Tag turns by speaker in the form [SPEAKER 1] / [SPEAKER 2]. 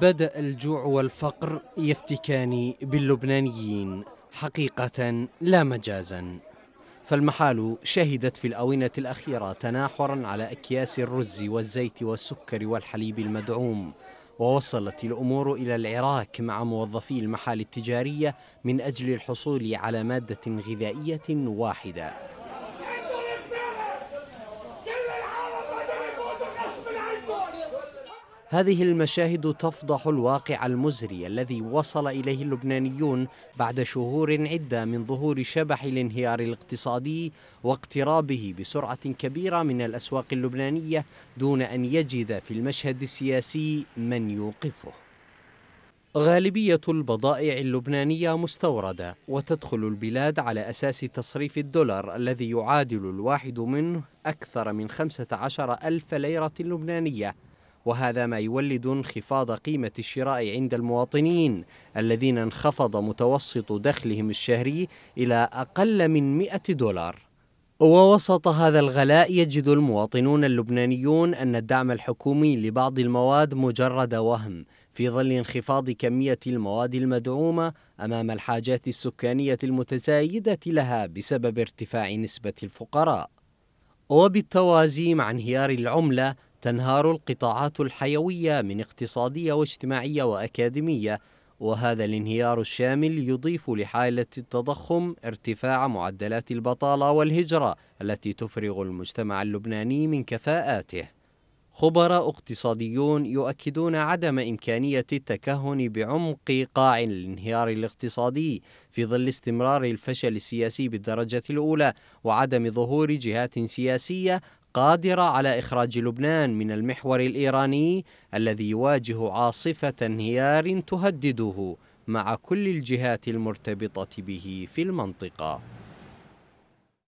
[SPEAKER 1] بدأ الجوع والفقر يفتكان باللبنانيين حقيقة لا مجازا فالمحال شهدت في الأونة الأخيرة تناحرا على أكياس الرز والزيت والسكر والحليب المدعوم ووصلت الأمور إلى العراك مع موظفي المحال التجارية من أجل الحصول على مادة غذائية واحدة هذه المشاهد تفضح الواقع المزري الذي وصل اليه اللبنانيون بعد شهور عده من ظهور شبح الانهيار الاقتصادي واقترابه بسرعه كبيره من الاسواق اللبنانيه دون ان يجد في المشهد السياسي من يوقفه. غالبية البضائع اللبنانية مستوردة وتدخل البلاد على أساس تصريف الدولار الذي يعادل الواحد منه أكثر من 15 ألف ليرة لبنانية وهذا ما يولد انخفاض قيمة الشراء عند المواطنين الذين انخفض متوسط دخلهم الشهري إلى أقل من 100 دولار ووسط هذا الغلاء يجد المواطنون اللبنانيون أن الدعم الحكومي لبعض المواد مجرد وهم في ظل انخفاض كمية المواد المدعومة أمام الحاجات السكانية المتزايدة لها بسبب ارتفاع نسبة الفقراء وبالتوازي مع انهيار العملة تنهار القطاعات الحيوية من اقتصادية واجتماعية وأكاديمية وهذا الانهيار الشامل يضيف لحالة التضخم ارتفاع معدلات البطالة والهجرة التي تفرغ المجتمع اللبناني من كفاءاته. خبراء اقتصاديون يؤكدون عدم إمكانية التكهن بعمق قاع الانهيار الاقتصادي في ظل استمرار الفشل السياسي بالدرجة الأولى وعدم ظهور جهات سياسية قادرة على إخراج لبنان من المحور الإيراني الذي يواجه عاصفة انهيار تهدده مع كل الجهات المرتبطة به في المنطقة